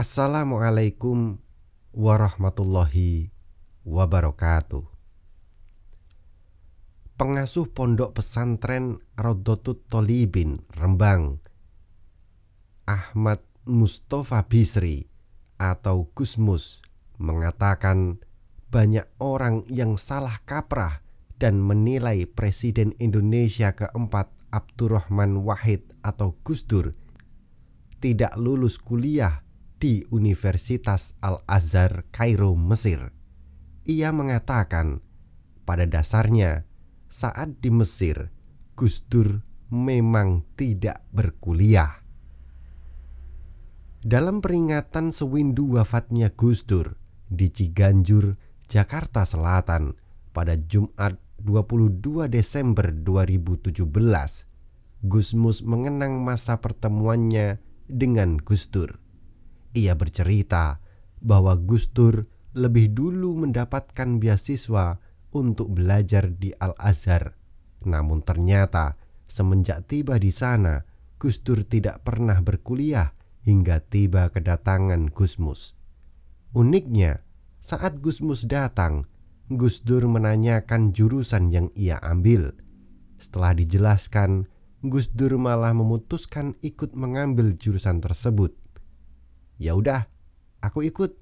Assalamualaikum warahmatullahi wabarakatuh. Pengasuh pondok pesantren Rodotut Tolibin Rembang Ahmad Mustafa Bisri atau Gusmus mengatakan banyak orang yang salah kaprah dan menilai Presiden Indonesia keempat Abdurrahman Wahid atau Gusdur tidak lulus kuliah di Universitas Al-Azhar Kairo, Mesir. Ia mengatakan, pada dasarnya, saat di Mesir, Gus Dur memang tidak berkuliah. Dalam peringatan sewindu wafatnya Gus Dur di Ciganjur, Jakarta Selatan pada Jumat 22 Desember 2017, Gusmus mengenang masa pertemuannya dengan Gus Dur ia bercerita bahwa Gus Dur lebih dulu mendapatkan beasiswa untuk belajar di Al-Azhar. Namun ternyata semenjak tiba di sana, Gus Dur tidak pernah berkuliah hingga tiba kedatangan Gusmus. Uniknya, saat Gusmus datang, Gus Dur menanyakan jurusan yang ia ambil. Setelah dijelaskan, Gus Dur malah memutuskan ikut mengambil jurusan tersebut. Ya udah, aku ikut.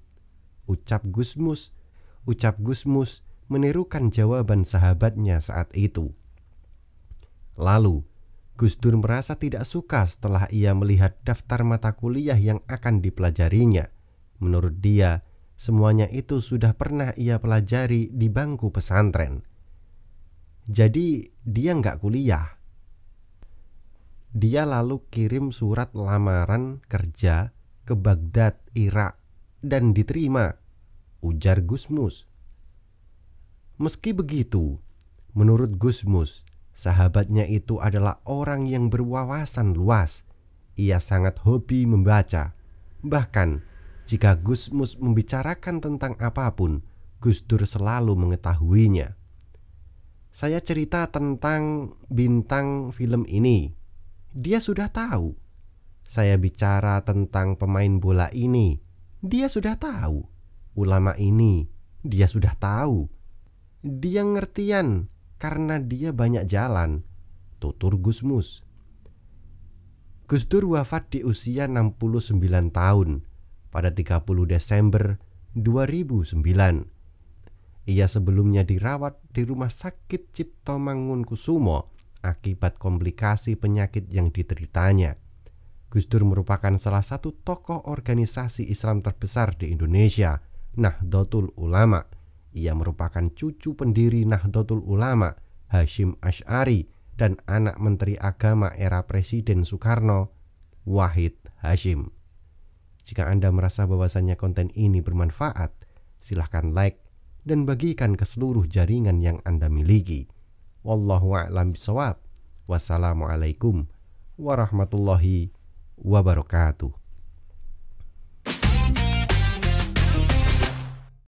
Ucap Gusmus. Ucap Gusmus menirukan jawaban sahabatnya saat itu. Lalu, Gus Dur merasa tidak suka setelah ia melihat daftar mata kuliah yang akan dipelajarinya. Menurut dia, semuanya itu sudah pernah ia pelajari di bangku pesantren. Jadi, dia nggak kuliah. Dia lalu kirim surat lamaran kerja ke Baghdad, Irak, dan diterima, ujar Gusmus. Meski begitu, menurut Gusmus, sahabatnya itu adalah orang yang berwawasan luas. Ia sangat hobi membaca. Bahkan, jika Gusmus membicarakan tentang apapun, Gus Dur selalu mengetahuinya. Saya cerita tentang bintang film ini. Dia sudah tahu saya bicara tentang pemain bola ini, dia sudah tahu. Ulama ini, dia sudah tahu. Dia ngertian karena dia banyak jalan. Tutur Gusmus. Gus Dur wafat di usia 69 tahun pada 30 Desember 2009. Ia sebelumnya dirawat di Rumah Sakit Cipto Mangunkusumo akibat komplikasi penyakit yang diteritanya. Gus Dur merupakan salah satu tokoh organisasi Islam terbesar di Indonesia, Nahdlatul Ulama. Ia merupakan cucu pendiri Nahdlatul Ulama, Hashim Ash'ari, dan anak Menteri Agama era Presiden Soekarno, Wahid Hashim. Jika Anda merasa bahwasannya konten ini bermanfaat, silahkan like dan bagikan ke seluruh jaringan yang Anda miliki. Wallahu a'lam bisawab. Wassalamualaikum warahmatullahi wabarakatuh wabarakatuh.